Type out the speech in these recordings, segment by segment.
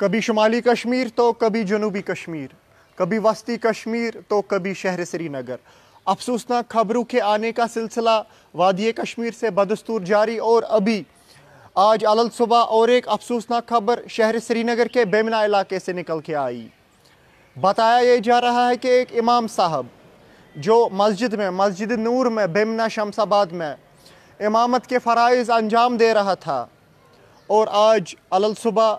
कभी शुमाली कश्मीर तो कभी जनूबी कश्मीर कभी वस्ती कश्मीर तो कभी शहर श्रीनगर अफसोसनाक खबरों के आने का सिलसिला वादिय कश्मीर से बदस्तूर जारी और अभी आज अलल सुबह और एक अफसोसनाक खबर शहर श्रीनगर के बेमना इलाके से निकल के आई बताया ये जा रहा है कि एक इमाम साहब जो मस्जिद में मस्जिद नूर में बेमना शमसाबाद में इमामत के फ़रज़ अंजाम दे रहा था और आज अलल सुबह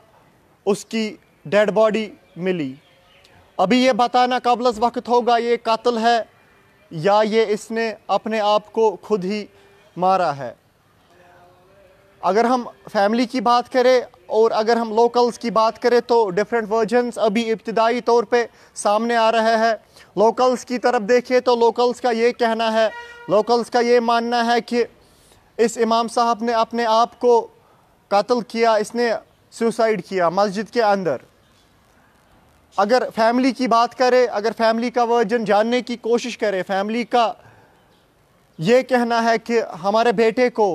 उसकी डेड बॉडी मिली अभी ये बताना कबल वक्त होगा ये कातल है या ये इसने अपने आप को खुद ही मारा है अगर हम फैमिली की बात करें और अगर हम लोकल्स की बात करें तो डिफरेंट वर्जन्स अभी इब्तदाई तौर पे सामने आ रहे हैं लोकल्स की तरफ देखिए तो लोकल्स का ये कहना है लोकल्स का ये मानना है कि इस इमाम साहब ने अपने आप को कत्ल किया इसने सुसाइड किया मस्जिद के अंदर अगर फैमिली की बात करें अगर फैमिली का वर्जन जानने की कोशिश करे फैमिली का ये कहना है कि हमारे बेटे को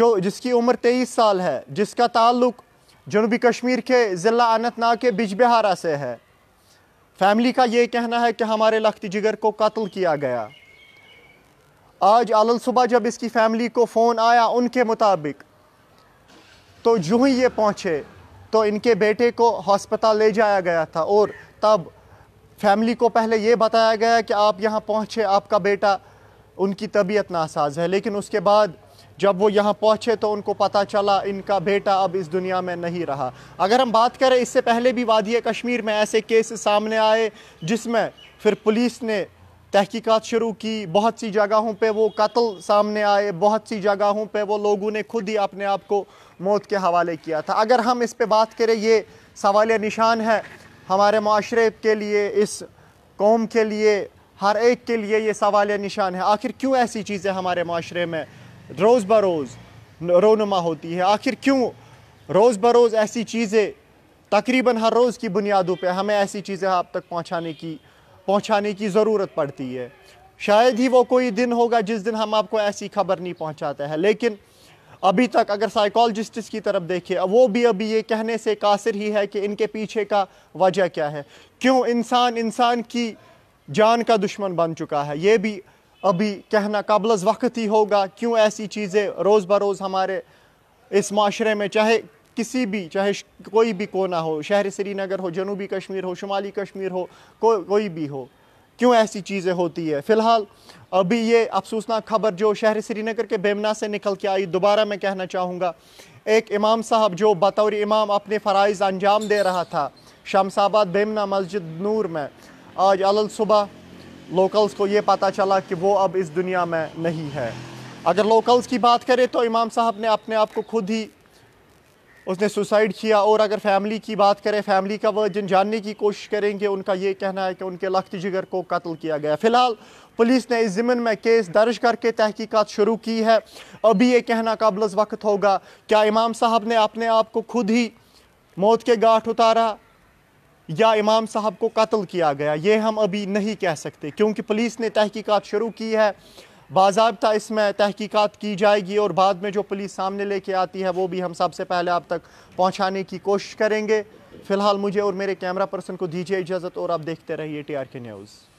जो जिसकी उम्र तेईस साल है जिसका ताल्लुक जनूबी कश्मीर के ज़िला अनंतनाग के बिजबिहारा से है फैमिली का ये कहना है कि हमारे लखती जिगर को कत्ल किया गया आज आलसुबह सुबह जब इसकी फैमिली को फ़ोन आया उनके मुताबिक तो जो ही ये पहुँचे तो इनके बेटे को हॉस्पिटल ले जाया गया था और तब फैमिली को पहले ये बताया गया कि आप यहाँ पहुँचे आपका बेटा उनकी तबीयत नासाज है लेकिन उसके बाद जब वो यहाँ पहुँचे तो उनको पता चला इनका बेटा अब इस दुनिया में नहीं रहा अगर हम बात करें इससे पहले भी वादी कश्मीर में ऐसे केस सामने आए जिसमें फिर पुलिस ने तहकीकात शुरू की बहुत सी जगहों पे वो कत्ल सामने आए बहुत सी जगहों पे वो लोगों ने खुद ही अपने आप को मौत के हवाले किया था अगर हम इस पर बात करें ये सवाल निशान है हमारे माशरे के लिए इस कौम के लिए हर एक के लिए ये सवाल निशान है आखिर क्यों ऐसी चीज़ें हमारे माशरे में रोज़ बरोज़ रोनुमा होती है आखिर क्यों रोज़ बरोज़ ऐसी चीज़ें तकरीबन हर रोज़ की बुनियादों पे हमें ऐसी चीज़ें आप तक पहुंचाने की पहुंचाने की ज़रूरत पड़ती है शायद ही वो कोई दिन होगा जिस दिन हम आपको ऐसी खबर नहीं पहुंचाते हैं लेकिन अभी तक अगर साइकोलॉजिस्ट की तरफ देखिए वो भी अभी ये कहने से कासिर ही है कि इनके पीछे का वजह क्या है क्यों इंसान इंसान की जान का दुश्मन बन चुका है ये भी अभी कहना कबलज वक्त ही होगा क्यों ऐसी चीज़ें रोज़ बरोज़ हमारे इस माशरे में चाहे किसी भी चाहे कोई भी कोना हो शहर श्रीनगर हो जनूबी कश्मीर हो शुमाली कश्मीर हो को, कोई भी हो क्यों ऐसी चीज़ें होती है फ़िलहाल अभी ये अफसोसनाक खबर जो शहर श्रीनगर के बेमना से निकल के आई दोबारा मैं कहना चाहूँगा एक इमाम साहब जो बतौर इमाम अपने फ़रज़ अंजाम दे रहा था शमसाबाद बेमना मस्जिद नूर में आज अलल सुबह लोकल्स को ये पता चला कि वो अब इस दुनिया में नहीं है अगर लोकल्स की बात करें तो इमाम साहब ने अपने आप को खुद ही उसने सुसाइड किया और अगर फैमिली की बात करें फैमिली का वर्जन जानने की कोशिश करेंगे उनका ये कहना है कि उनके लख्त जिगर को कत्ल किया गया फिलहाल पुलिस ने इस ज़मन में केस दर्ज करके तहकीकात शुरू की है अभी ये कहना काबलज वक्त होगा क्या इमाम साहब ने अपने आप को खुद ही मौत के गाठ उतारा या इमाम साहब को कत्ल किया गया ये हम अभी नहीं कह सकते क्योंकि पुलिस ने तहकीकात शुरू की है बाबा इसमें तहकीकात की जाएगी और बाद में जो पुलिस सामने लेके आती है वो भी हम सबसे पहले आप तक पहुँचाने की कोशिश करेंगे फ़िलहाल मुझे और मेरे कैमरा पर्सन को दीजिए इजाज़त और आप देखते रहिए टी आर के न्यूज़